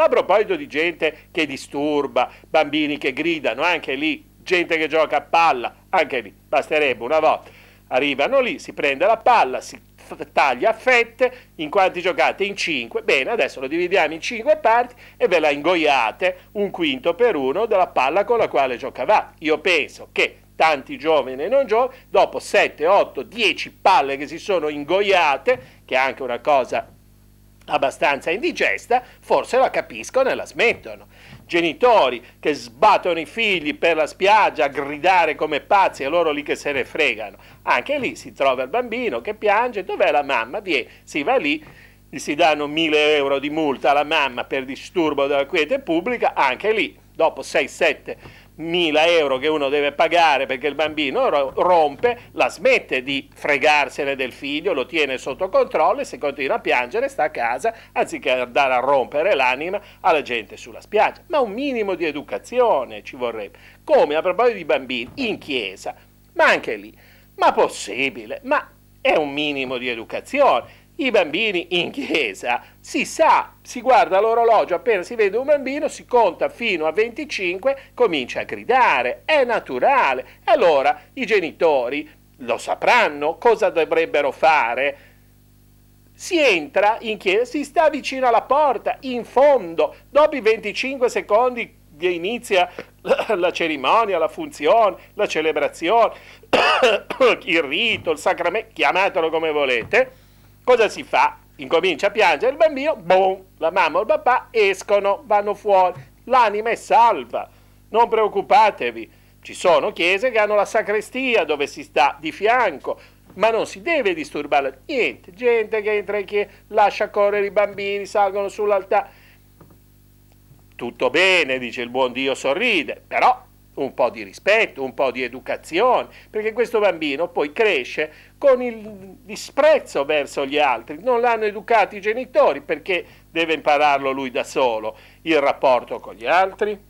Ma a proposito di gente che disturba, bambini che gridano, anche lì, gente che gioca a palla, anche lì, basterebbe una volta. Arrivano lì, si prende la palla, si taglia a fette, in quanti giocate? In cinque. Bene, adesso lo dividiamo in cinque parti e ve la ingoiate un quinto per uno della palla con la quale giocavate. Io penso che tanti giovani e non giovani, dopo 7, 8, 10 palle che si sono ingoiate, che è anche una cosa abbastanza indigesta, forse la capiscono e la smettono. Genitori che sbattono i figli per la spiaggia a gridare come pazzi e loro lì che se ne fregano. Anche lì si trova il bambino che piange, dov'è la mamma? Vieni, si va lì, gli si danno mille euro di multa alla mamma per disturbo della quiete pubblica, anche lì, dopo 6-7 euro che uno deve pagare perché il bambino rompe, la smette di fregarsene del figlio, lo tiene sotto controllo e se continua a piangere sta a casa anziché andare a rompere l'anima alla gente sulla spiaggia. Ma un minimo di educazione ci vorrebbe. Come a proposito di bambini, in chiesa, ma anche lì. Ma possibile, ma è un minimo di educazione i bambini in chiesa. Si sa, si guarda l'orologio, appena si vede un bambino, si conta fino a 25, comincia a gridare, è naturale. allora i genitori lo sapranno cosa dovrebbero fare. Si entra in chiesa, si sta vicino alla porta, in fondo, dopo i 25 secondi che inizia la cerimonia, la funzione, la celebrazione, il rito, il sacramento, chiamatelo come volete Cosa si fa? Incomincia a piangere il bambino, boom, la mamma o il papà escono, vanno fuori, l'anima è salva, non preoccupatevi. Ci sono chiese che hanno la sacrestia dove si sta di fianco, ma non si deve disturbare niente. Gente che entra in chiesa, lascia correre i bambini, salgono sull'altare. Tutto bene, dice il buon Dio, sorride, però un po' di rispetto, un po' di educazione, perché questo bambino poi cresce con il disprezzo verso gli altri, non l'hanno educato i genitori perché deve impararlo lui da solo, il rapporto con gli altri,